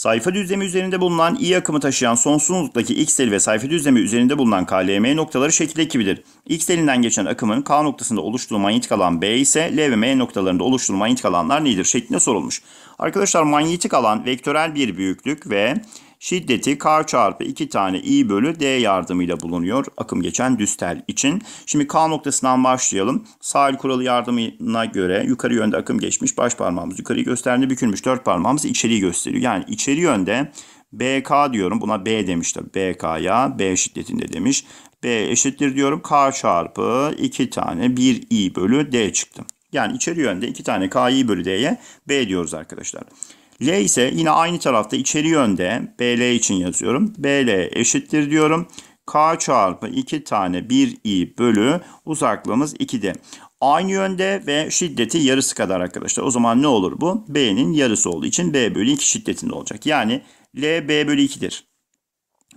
Sayfa düzlemi üzerinde bulunan i akımı taşıyan sonsuzluktaki x eli ve sayfa düzlemi üzerinde bulunan KLM noktaları şekil ekibidir. X elinden geçen akımın K noktasında oluştuğu manyetik alan B ise L ve M noktalarında oluştuğu manyetik alanlar nedir şeklinde sorulmuş. Arkadaşlar manyetik alan vektörel bir büyüklük ve Şiddeti K çarpı 2 tane i bölü d yardımıyla bulunuyor akım geçen düstel için. Şimdi K noktasından başlayalım. Sahil kuralı yardımına göre yukarı yönde akım geçmiş. Baş parmağımız yukarıyı gösterdi bükülmüş. Dört parmağımız içeriği gösteriyor. Yani içeri yönde BK diyorum. Buna B demiş tabii. BK'ya B şiddetinde demiş. B eşittir diyorum. K çarpı 2 tane 1i bölü D çıktı. Yani içeri yönde 2 tane k i bölü D'ye B diyoruz arkadaşlar. L ise yine aynı tarafta içeri yönde BL için yazıyorum. BL eşittir diyorum. K çarpı 2 tane 1i bölü uzaklığımız 2'de. Aynı yönde ve şiddeti yarısı kadar arkadaşlar. O zaman ne olur bu? B'nin yarısı olduğu için B bölü 2 şiddetinde olacak. Yani L B bölü 2'dir.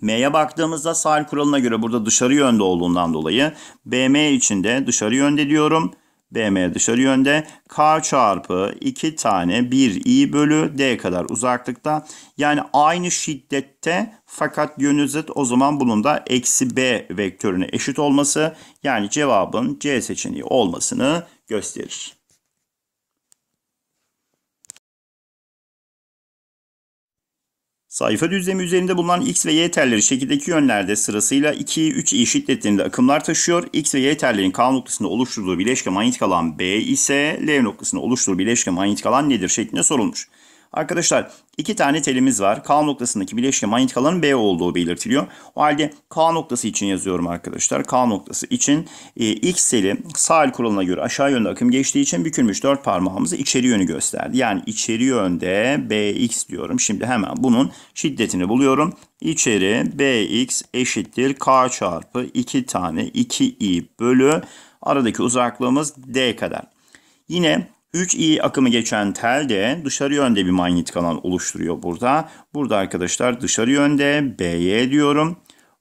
M'ye baktığımızda sahil kuralına göre burada dışarı yönde olduğundan dolayı BM için de dışarı yönde diyorum. BM dışarı yönde. K çarpı 2 tane 1i bölü D kadar uzaklıkta. Yani aynı şiddette fakat yönü zıt o zaman bunun da eksi B vektörüne eşit olması yani cevabın C seçeneği olmasını gösterir. Sayfa düzlemi üzerinde bulunan x ve y telleri şekildeki yönlerde sırasıyla 2'yi 3'i şiddetlerinde akımlar taşıyor. x ve y tellerin K noktasında oluşturduğu bileşke manyetik alan B ise L noktasında oluşturduğu bileşke manyetik alan nedir şeklinde sorulmuş. Arkadaşlar iki tane telimiz var. K noktasındaki bileşke manyetik alanın B olduğu belirtiliyor. O halde K noktası için yazıyorum arkadaşlar. K noktası için e, X teli sağ el kuralına göre aşağı yönde akım geçtiği için bükülmüş dört parmağımızı içeri yönü gösterdi. Yani içeri yönde BX diyorum. Şimdi hemen bunun şiddetini buluyorum. İçeri BX eşittir K çarpı 2 tane 2i bölü aradaki uzaklığımız D kadar. Yine 3i akımı geçen tel de dışarı yönde bir manyetik alan oluşturuyor burada. Burada arkadaşlar dışarı yönde BY diyorum.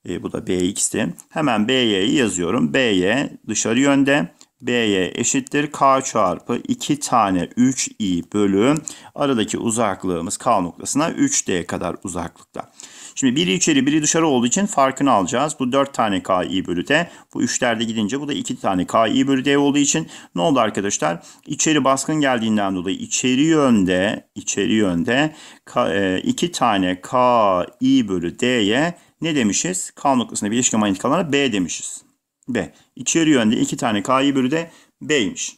E, bu da BX'ti. Hemen BY'yi yazıyorum. BY dışarı yönde. B'ye eşittir. K çarpı 2 tane 3i bölü aradaki uzaklığımız K noktasına 3D kadar uzaklıkta. Şimdi biri içeri biri dışarı olduğu için farkını alacağız. Bu 4 tane KI bölü D. Bu 3'lerde gidince bu da 2 tane KI bölü D olduğu için ne oldu arkadaşlar? İçeri baskın geldiğinden dolayı içeri yönde içeri yönde 2 e, tane KI bölü D'ye ne demişiz? K noktasında birleşik manyetik alana B demişiz. B. İçeri yönde iki tane K'yı bölü de B'ymiş.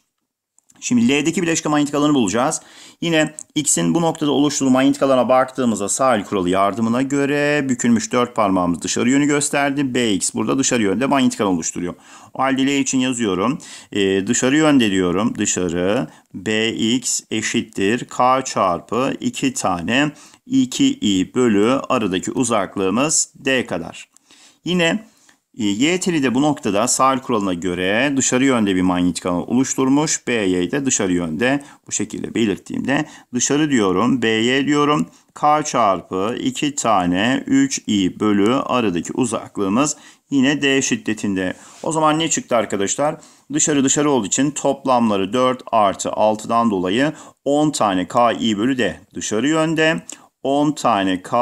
Şimdi L'deki bileşke manyetik alanı bulacağız. Yine X'in bu noktada oluşturduğu manyetik alana baktığımızda sahil kuralı yardımına göre bükülmüş dört parmağımız dışarı yönü gösterdi. BX burada dışarı yönde manyetik alan oluşturuyor. O halde L için yazıyorum. Ee, dışarı yönde diyorum. Dışarı BX eşittir. K çarpı 2 tane 2i bölü aradaki uzaklığımız D kadar. Yine ee, y de bu noktada sahil kuralına göre dışarı yönde bir manyetik alan oluşturmuş. BY de dışarı yönde bu şekilde belirttiğimde dışarı diyorum. BY diyorum. K çarpı 2 tane 3i bölü aradaki uzaklığımız yine D şiddetinde. O zaman ne çıktı arkadaşlar? Dışarı dışarı olduğu için toplamları 4 artı 6'dan dolayı 10 tane KI bölü D dışarı yönde. 10 tane K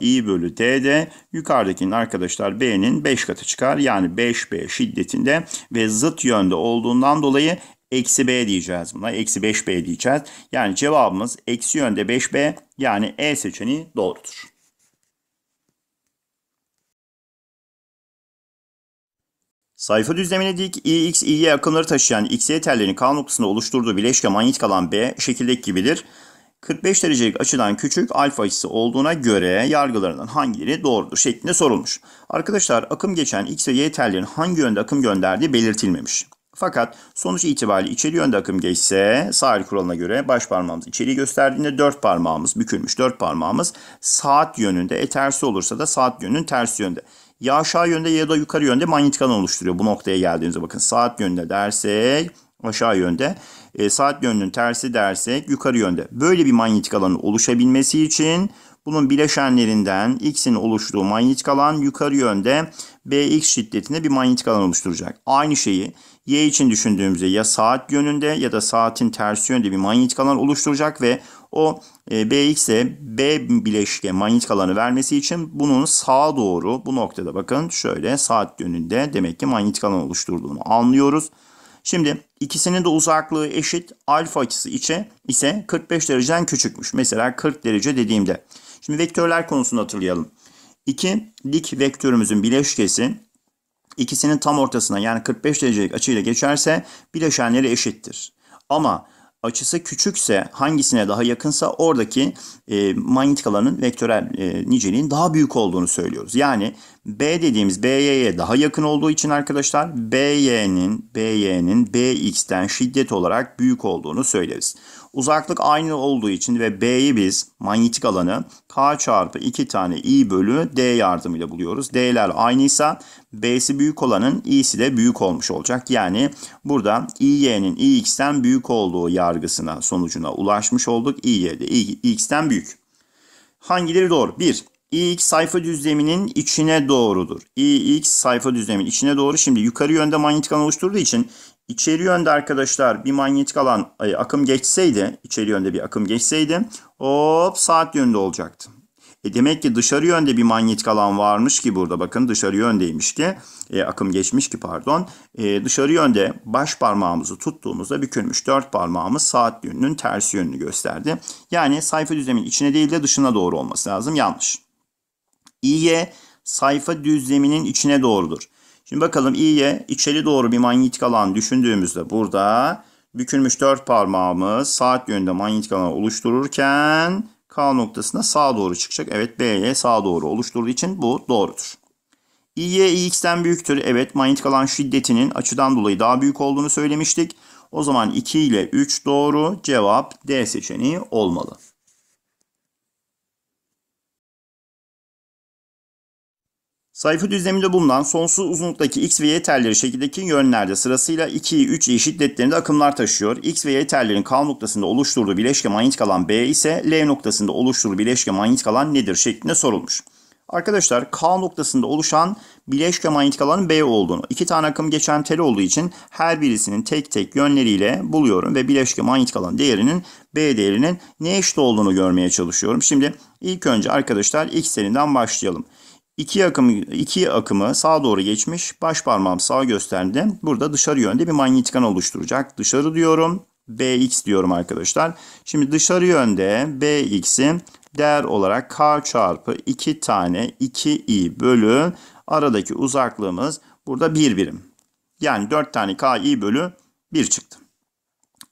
i bölü D de yukarıdakinin arkadaşlar B'nin 5 katı çıkar. Yani 5B şiddetinde ve zıt yönde olduğundan dolayı eksi B diyeceğiz buna. Eksi 5B diyeceğiz. Yani cevabımız eksi yönde 5B yani E seçeneği doğrudur. Sayfa düzlemine dik İX, İY akımları taşıyan XY tellerini K noktasında oluşturduğu bileşke manyetik alan B şekildeki gibidir. 45 derecelik açıdan küçük alfa açısı olduğuna göre yargılarından hangileri doğrudur şeklinde sorulmuş. Arkadaşlar akım geçen x ve y tellerin hangi yönde akım gönderdiği belirtilmemiş. Fakat sonuç itibariyle içeri yönde akım geçse sağ el kuralına göre baş parmağımız içeri gösterdiğinde dört parmağımız bükülmüş dört parmağımız saat yönünde e tersi olursa da saat yönünün tersi yönde. Ya aşağı yönde ya da yukarı yönde manyetik alan oluşturuyor bu noktaya geldiğinizde bakın saat yönünde dersek aşağı yönde e, saat yönünün tersi dersek yukarı yönde. Böyle bir manyetik alanın oluşabilmesi için bunun bileşenlerinden X'in oluştuğu manyetik alan yukarı yönde BX şiddetinde bir manyetik alan oluşturacak. Aynı şeyi Y için düşündüğümüzde ya saat yönünde ya da saatin tersi yönde bir manyetik alan oluşturacak ve o e, BX'e B bileşke manyetik alanı vermesi için bunun sağa doğru bu noktada bakın şöyle saat yönünde demek ki manyetik alan oluşturduğunu anlıyoruz. Şimdi İkisinin de uzaklığı eşit. Alfa açısı içe ise 45 dereceden küçükmüş. Mesela 40 derece dediğimde. Şimdi vektörler konusunu hatırlayalım. İki dik vektörümüzün bileşkesi ikisinin tam ortasına yani 45 derecelik açıyla geçerse bileşenleri eşittir. Ama açısı küçükse hangisine daha yakınsa oradaki e, manyetik alanın vektörel e, niceliğin daha büyük olduğunu söylüyoruz. Yani B dediğimiz BY'ye daha yakın olduğu için arkadaşlar BY'nin BY'nin BX'ten şiddet olarak büyük olduğunu söyleriz. Uzaklık aynı olduğu için ve B'yi biz manyetik alanı K çarpı 2 tane I bölü D yardımıyla buluyoruz. D'ler aynıysa B'si büyük olanın i'si de büyük olmuş olacak. Yani burada İY'nin İX'ten büyük olduğu yargısına sonucuna ulaşmış olduk. İY de x'ten büyük. Hangileri doğru? 1. İx sayfa düzleminin içine doğrudur. İx sayfa düzleminin içine doğru. Şimdi yukarı yönde manyetik alan oluşturduğu için İçeri yönde arkadaşlar bir manyetik alan akım geçseydi, içeri yönde bir akım geçseydi hop saat yönünde olacaktı. E demek ki dışarı yönde bir manyetik alan varmış ki burada bakın dışarı yöndeymiş ki e, akım geçmiş ki pardon. E, dışarı yönde baş parmağımızı tuttuğumuzda bükülmüş dört parmağımız saat yönünün tersi yönünü gösterdi. Yani sayfa düzlemin içine değil de dışına doğru olması lazım. Yanlış. İ'ye sayfa düzleminin içine doğrudur. Şimdi bakalım i'ye içeri doğru bir manyetik alan düşündüğümüzde burada bükülmüş dört parmağımız saat yönünde manyetik alan oluştururken K noktasına sağa doğru çıkacak. Evet B'ye sağa doğru oluşturduğu için bu doğrudur. İ'ye x'ten büyüktür. Evet manyetik alan şiddetinin açıdan dolayı daha büyük olduğunu söylemiştik. O zaman 2 ile 3 doğru cevap D seçeneği olmalı. Sayfa düzleminde bulunan sonsuz uzunluktaki x ve y telleri şekildeki yönlerde sırasıyla 2'yi 3'yi şiddetlerinde akımlar taşıyor. x ve y tellerin K noktasında oluşturduğu bileşke manyetik alan B ise L noktasında oluşturduğu bileşke manyetik alan nedir şeklinde sorulmuş. Arkadaşlar K noktasında oluşan bileşke manyetik alanın B olduğunu, iki tane akım geçen tel olduğu için her birisinin tek tek yönleriyle buluyorum ve bileşke manyetik alan değerinin B değerinin ne eşit olduğunu görmeye çalışıyorum. Şimdi ilk önce arkadaşlar X serinden başlayalım. İki, akım, iki akımı sağa doğru geçmiş. Baş parmağım sağ gösterdi. Burada dışarı yönde bir manyetik alan oluşturacak. Dışarı diyorum. Bx diyorum arkadaşlar. Şimdi dışarı yönde Bx'i değer olarak K çarpı 2 tane 2i bölü aradaki uzaklığımız burada 1 birim. Yani 4 tane ki bölü 1 çıktı.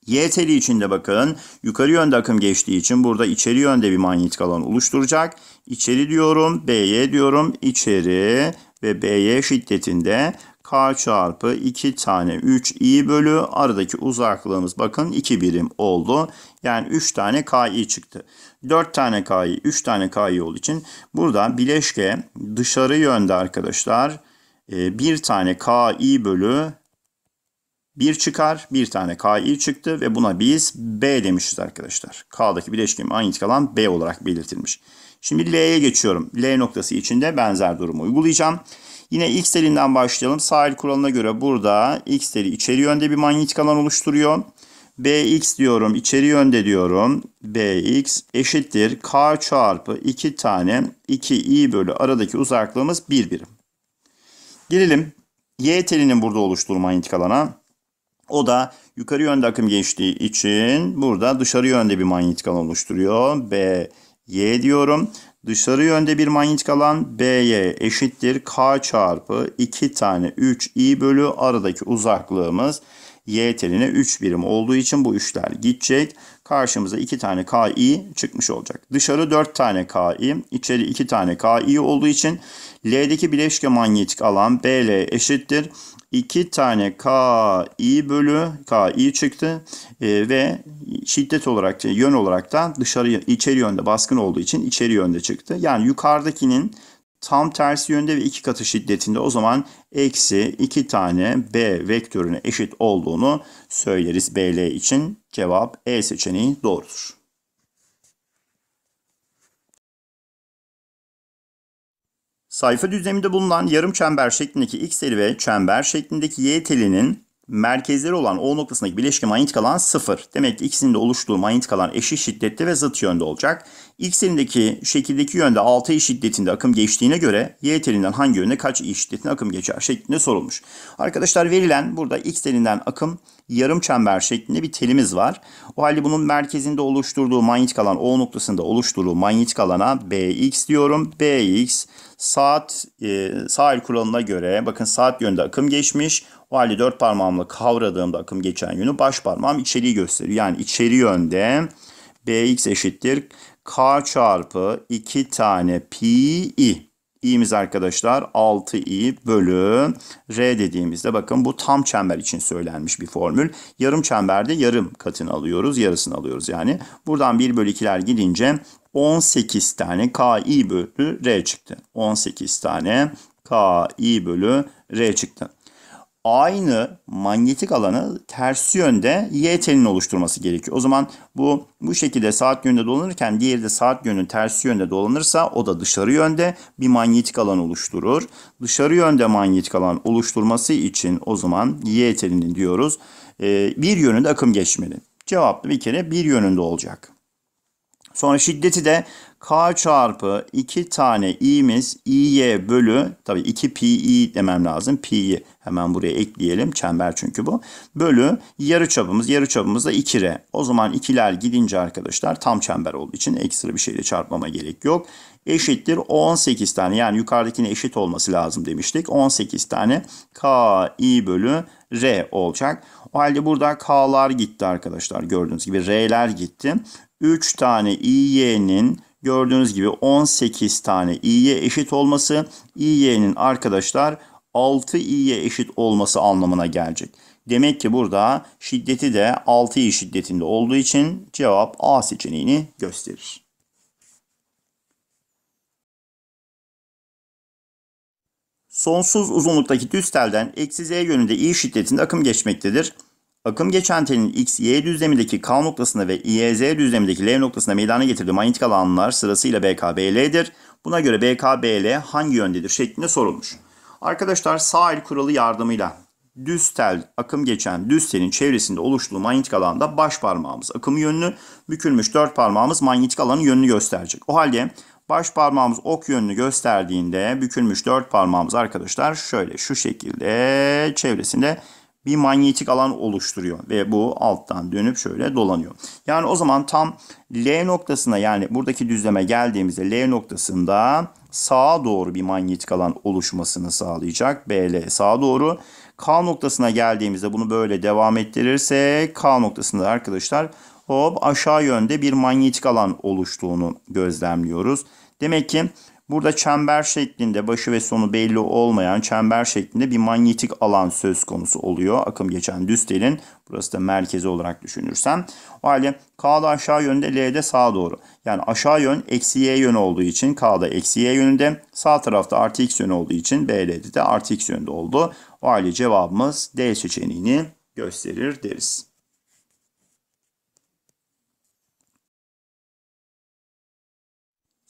Y teli içinde bakın yukarı yönde akım geçtiği için burada içeri yönde bir manyetik alan oluşturacak. İçeri diyorum, BY diyorum, içeri ve BY şiddetinde K çarpı 2 tane 3 i bölü aradaki uzaklığımız bakın 2 birim oldu. Yani 3 tane ki çıktı. 4 tane ki 3 tane ki olduğu için burada bileşke dışarı yönde arkadaşlar 1 e, tane ki bölü 1 çıkar. Bir tane KI çıktı ve buna biz B demişiz arkadaşlar. K'daki bileşkim analitik alan B olarak belirtilmiş. Şimdi L'ye geçiyorum. L noktası içinde benzer durumu uygulayacağım. Yine X telinden başlayalım. Sahil kuralına göre burada X teli içeri yönde bir manyetik alan oluşturuyor. BX diyorum içeri yönde diyorum. BX eşittir K çarpı 2 tane 2i bölü aradaki uzaklığımız 1 birim. Gelelim Y telinin burada oluşturma manyetik alana. O da yukarı yönde akım geçtiği için burada dışarı yönde bir manyetik alan oluşturuyor. B, Y diyorum. Dışarı yönde bir manyetik alan BY eşittir K çarpı 2 tane 3i bölü aradaki uzaklığımız y teline 3 birim olduğu için bu üçler gidecek. Karşımıza 2 tane ki çıkmış olacak. Dışarı 4 tane ki, içeri 2 tane ki olduğu için L'deki bileşke manyetik alan BL eşittir. 2 tane KI bölü KI çıktı e, ve şiddet olarak şey, yön olarak da dışarı içeri yönde baskın olduğu için içeri yönde çıktı. Yani yukarıdakinin tam tersi yönde ve iki katı şiddetinde o zaman eksi iki tane B vektörüne eşit olduğunu söyleriz BL için. Cevap E seçeneği doğrudur. Sayfa düzleminde bulunan yarım çember şeklindeki x teli ve çember şeklindeki y telinin merkezleri olan O noktasındaki bileşke manyetik alan sıfır. Demek ki ikisinin de oluştuğu manyetik alan eşit şiddette ve zıt yönde olacak. X telindeki şekildeki yönde 6 i şiddetinde akım geçtiğine göre Y telinden hangi yönde kaç i şiddetinde akım geçer şeklinde sorulmuş. Arkadaşlar verilen burada X telinden akım yarım çember şeklinde bir telimiz var. O halde bunun merkezinde oluşturduğu manyetik alan O noktasında oluşturduğu manyetik alana BX diyorum. BX saat e, sağ kuralına göre bakın saat yönde akım geçmiş. O halde dört parmağımla kavradığımda akım geçen yönü baş parmağım içeriği gösteriyor. Yani içeri yönde bx eşittir k çarpı 2 tane pi i. i'miz arkadaşlar 6i bölü r dediğimizde bakın bu tam çember için söylenmiş bir formül. Yarım çemberde yarım katını alıyoruz. Yarısını alıyoruz yani. Buradan 1 bölü 2'ler gidince 18 tane ki bölü r çıktı. 18 tane ki bölü r çıktı aynı manyetik alanı ters yönde y telinin oluşturması gerekiyor. O zaman bu bu şekilde saat yönünde dolanırken diğeri de saat yönünün ters yönde dolanırsa o da dışarı yönde bir manyetik alan oluşturur. Dışarı yönde manyetik alan oluşturması için o zaman y telinin diyoruz ee, bir yönünde akım geçmeli. Cevaplı bir kere bir yönünde olacak. Sonra şiddeti de k çarpı 2 tane i'miz i'ye bölü tabii 2 pi demem lazım. Pi'yi hemen buraya ekleyelim. Çember çünkü bu. Bölü yarı çapımız. Yarı çapımız da 2r. O zaman ikiler gidince arkadaşlar tam çember olduğu için ekstra bir şeyle çarpmama gerek yok. Eşittir 18 tane yani yukarıdakine eşit olması lazım demiştik. 18 tane k i bölü r olacak. O halde burada k'lar gitti arkadaşlar gördüğünüz gibi r'ler gitti. 3 tane İY'nin gördüğünüz gibi 18 tane İY eşit olması İY'nin arkadaşlar 6 İY eşit olması anlamına gelecek. Demek ki burada şiddeti de 6 i şiddetinde olduğu için cevap A seçeneğini gösterir. Sonsuz uzunluktaki düz telden eksi z yönünde i şiddetinde akım geçmektedir. Akım geçen telin x, y düzlemindeki k noktasında ve y, z düzlemindeki l noktasında meydana getirdiği manyetik alanlar sırasıyla BKBL'dir. Buna göre BKBL hangi yöndedir şeklinde sorulmuş. Arkadaşlar sağ el kuralı yardımıyla düz tel akım geçen düz telin çevresinde oluştuğu manyetik alanda baş parmağımız akım yönünü, bükülmüş dört parmağımız manyetik alanın yönünü gösterecek. O halde baş parmağımız ok yönünü gösterdiğinde bükülmüş dört parmağımız arkadaşlar şöyle şu şekilde çevresinde bir manyetik alan oluşturuyor ve bu alttan dönüp şöyle dolanıyor. Yani o zaman tam L noktasına yani buradaki düzleme geldiğimizde L noktasında sağa doğru bir manyetik alan oluşmasını sağlayacak. BL sağa doğru. K noktasına geldiğimizde bunu böyle devam ettirirse K noktasında arkadaşlar hop aşağı yönde bir manyetik alan oluştuğunu gözlemliyoruz. Demek ki Burada çember şeklinde başı ve sonu belli olmayan çember şeklinde bir manyetik alan söz konusu oluyor. Akım geçen düz telin burası da merkezi olarak düşünürsem. O halde K'da aşağı yönde L'de sağa doğru. Yani aşağı yön eksi Y yönü olduğu için K'da eksi Y yönünde sağ tarafta artı X yönü olduğu için BL'de de artı X yönünde oldu. O halde cevabımız D seçeneğini gösterir deriz.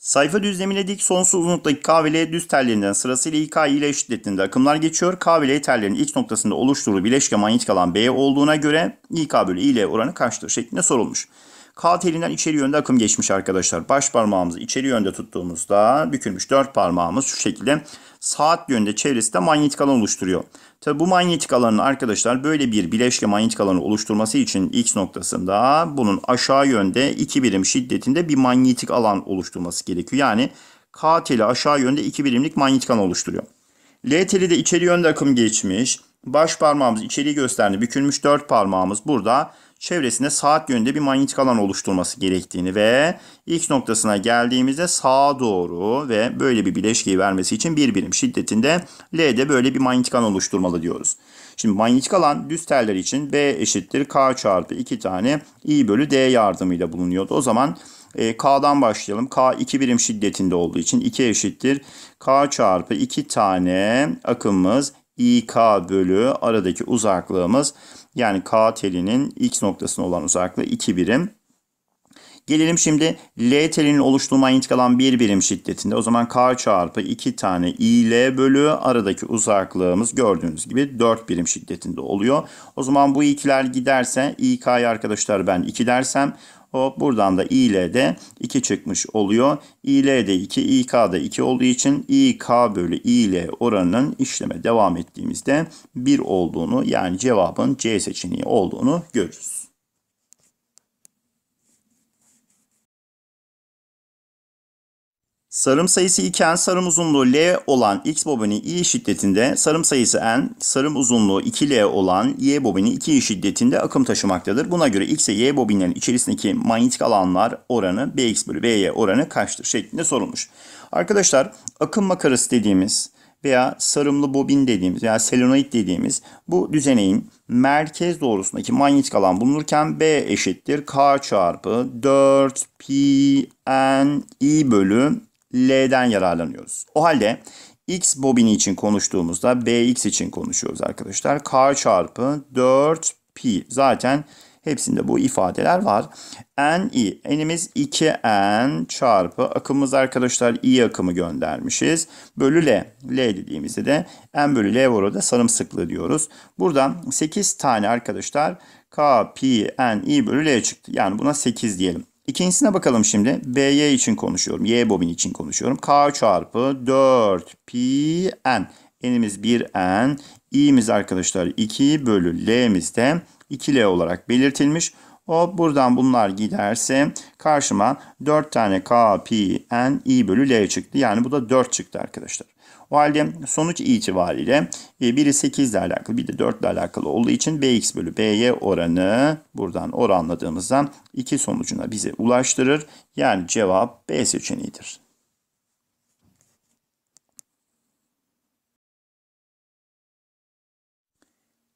Sayfa düzlemine dik sonsuz uzunluktaki K ve düz tellerinden sırasıyla İK ile eş şiddetinde akımlar geçiyor. K ve L tellerinin X noktasında oluşturduğu bileşke manyetik alan B olduğuna göre İK bölü İ ile oranı kaçtır şeklinde sorulmuş. K telinden içeri yönde akım geçmiş arkadaşlar. Baş parmağımızı içeri yönde tuttuğumuzda bükülmüş dört parmağımız şu şekilde saat yönde çevresinde manyetik alan oluşturuyor. Tabi bu manyetik alanın arkadaşlar böyle bir bileşke manyetik alanı oluşturması için X noktasında bunun aşağı yönde 2 birim şiddetinde bir manyetik alan oluşturması gerekiyor. Yani K teli aşağı yönde 2 birimlik manyetik alan oluşturuyor. L teli de içeri yönde akım geçmiş. Baş parmağımız içeriği gösterdi. Bükülmüş dört parmağımız burada çevresinde saat yönünde bir manyetik alan oluşturması gerektiğini ve ilk noktasına geldiğimizde sağa doğru ve böyle bir bileşkeyi vermesi için bir birim şiddetinde L'de böyle bir manyetik alan oluşturmalı diyoruz. Şimdi manyetik alan düz teller için B eşittir K çarpı 2 tane I bölü D yardımıyla bulunuyordu. O zaman e, K'dan başlayalım. K 2 birim şiddetinde olduğu için 2 eşittir. K çarpı 2 tane akımımız İK bölü aradaki uzaklığımız yani K telinin X noktasına olan uzaklığı 2 birim. Gelelim şimdi L telinin oluştuğundan intikal alan bir birim şiddetinde. O zaman K çarpı 2 tane İL bölü aradaki uzaklığımız gördüğünüz gibi 4 birim şiddetinde oluyor. O zaman bu ikiler giderse İK'ya arkadaşlar ben 2 dersem Hop buradan da de 2 çıkmış oluyor. İL'de 2, İK'da 2 olduğu için İK bölü İL oranının işleme devam ettiğimizde 1 olduğunu yani cevabın C seçeneği olduğunu görürüz. Sarım sayısı iken sarım uzunluğu L olan X bobini i şiddetinde, sarım sayısı N, sarım uzunluğu 2L olan Y bobini 2i şiddetinde akım taşımaktadır. Buna göre X ve Y bobinlerin içerisindeki manyetik alanlar oranı BX bölü BY oranı kaçtır şeklinde sorulmuş. Arkadaşlar akım makarası dediğimiz veya sarımlı bobin dediğimiz veya selenoid dediğimiz bu düzeneğin merkez doğrusundaki manyetik alan bulunurken B eşittir K çarpı 4 pi n i bölü L'den yararlanıyoruz. O halde X bobini için konuştuğumuzda BX için konuşuyoruz arkadaşlar. K çarpı 4 pi zaten hepsinde bu ifadeler var. N i enimiz 2N çarpı akımımız arkadaşlar i akımı göndermişiz. Bölü L. L dediğimizde de N bölü L orada sarımsıklı diyoruz. Buradan 8 tane arkadaşlar K, P, N, i bölü L çıktı. Yani buna 8 diyelim. İkincisine bakalım şimdi. BY için konuşuyorum. Y bobin için konuşuyorum. K çarpı 4 pi n. N'imiz 1 n. İ'miz arkadaşlar 2 bölü L'miz de 2L olarak belirtilmiş. O buradan bunlar giderse karşıma 4 tane K, pi N, I bölü L çıktı. Yani bu da 4 çıktı arkadaşlar. O halde sonuç itibariyle e, biri 8 ile alakalı bir de 4 ile alakalı olduğu için bx bölü by oranı buradan oranladığımızda iki sonucuna bize ulaştırır. Yani cevap B seçeneğidir.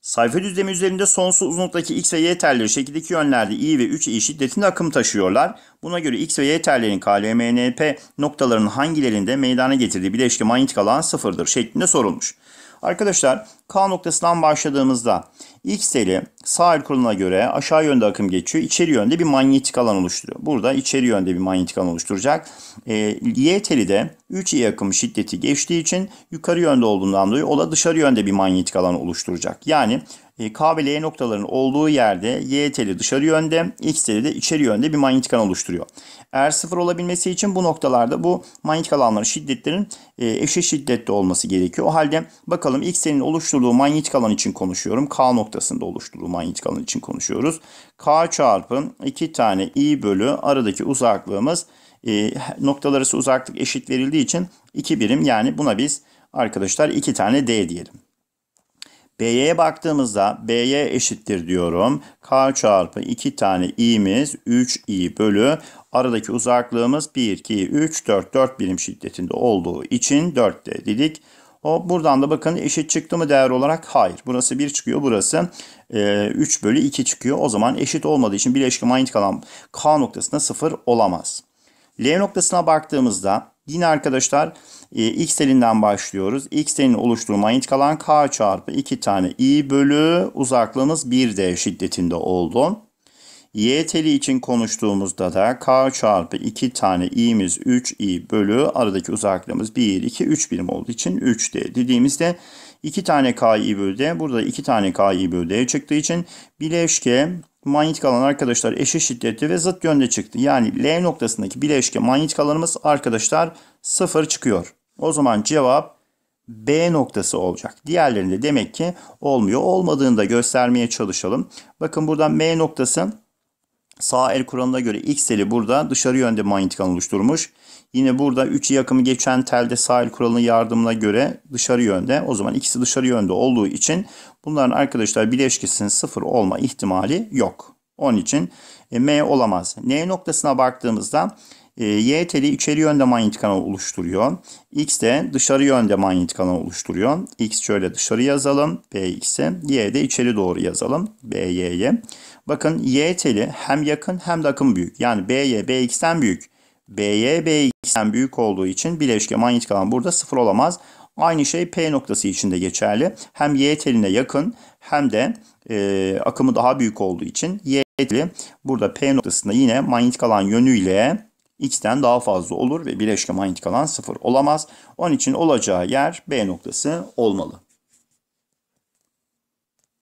Sayfa düzlemi üzerinde sonsuz uzunluktaki x ve y telleri şekildeki yönlerde i ve 3i şiddetinde akım taşıyorlar. Buna göre x ve y tellerin KLMNP noktalarının hangilerinde meydana getirdiği bileşke manyetik alan sıfırdır şeklinde sorulmuş. Arkadaşlar K noktasından başladığımızda X teli sağ el koluna göre aşağı yönde akım geçiyor. İçeri yönde bir manyetik alan oluşturuyor. Burada içeri yönde bir manyetik alan oluşturacak. Ee, y teli de 3Y akım şiddeti geçtiği için yukarı yönde olduğundan dolayı o da dışarı yönde bir manyetik alan oluşturacak. Yani e, K ve L noktaların olduğu yerde Y teli dışarı yönde, X teli de içeri yönde bir manyetik alan oluşturuyor. Eğer sıfır olabilmesi için bu noktalarda bu manyetik alanların şiddetlerin e, eşit şiddette olması gerekiyor. O halde bakalım X telinin oluşturduğu manyetik alan için konuşuyorum. K noktasında oluşturduğu manyetik alan için konuşuyoruz. K çarpı 2 tane i bölü aradaki uzaklığımız e, noktalar arası uzaklık eşit verildiği için 2 birim yani buna biz arkadaşlar 2 tane d diyelim. B'ye baktığımızda B'ye eşittir diyorum. K çarpı 2 tane i'miz 3i bölü aradaki uzaklığımız 1, 2, 3, 4, 4 birim şiddetinde olduğu için 4 de dedik. Hop buradan da bakın eşit çıktı mı değer olarak? Hayır. Burası 1 çıkıyor. Burası e, 3 bölü 2 çıkıyor. O zaman eşit olmadığı için bileşke manyetik alan K noktasında 0 olamaz. L noktasına baktığımızda yine arkadaşlar e, X elinden başlıyoruz. X elinin oluşturduğu manyetik alan K çarpı 2 tane I bölü uzaklığınız 1D şiddetinde oldu. Y teli için konuştuğumuzda da K çarpı 2 tane i'miz 3i bölü aradaki uzaklığımız 1, 2, 3 birim olduğu için 3D dediğimizde 2 tane k i bölü D. Burada 2 tane k i bölü D çıktığı için bileşke manyetik alan arkadaşlar eşit şiddetli ve zıt yönde çıktı. Yani L noktasındaki bileşke manyetik alanımız arkadaşlar 0 çıkıyor. O zaman cevap B noktası olacak. Diğerlerinde demek ki olmuyor. Olmadığını da göstermeye çalışalım. Bakın buradan M noktası Sağ el kuralına göre X teli burada dışarı yönde manyetik oluşturmuş. Yine burada 3 yakımı geçen telde sağ el kuralının yardımına göre dışarı yönde. O zaman ikisi dışarı yönde olduğu için bunların arkadaşlar bileşkisinin sıfır olma ihtimali yok. Onun için e, M olamaz. N noktasına baktığımızda ee, y teli içeri yönde manyetik alan oluşturuyor. X de dışarı yönde manyetik alan oluşturuyor. X şöyle dışarı yazalım. BX'e. Y de içeri doğru yazalım. BY'ye. Bakın Y teli hem yakın hem de akım büyük. Yani BY BX'ten büyük. BY BX'ten büyük olduğu için bileşke manyetik alan burada sıfır olamaz. Aynı şey P noktası için de geçerli. Hem Y teline yakın hem de e, akımı daha büyük olduğu için Y teli burada P noktasında yine manyetik alan yönüyle x'ten daha fazla olur ve bileşke manyetik alan 0 olamaz. Onun için olacağı yer B noktası olmalı.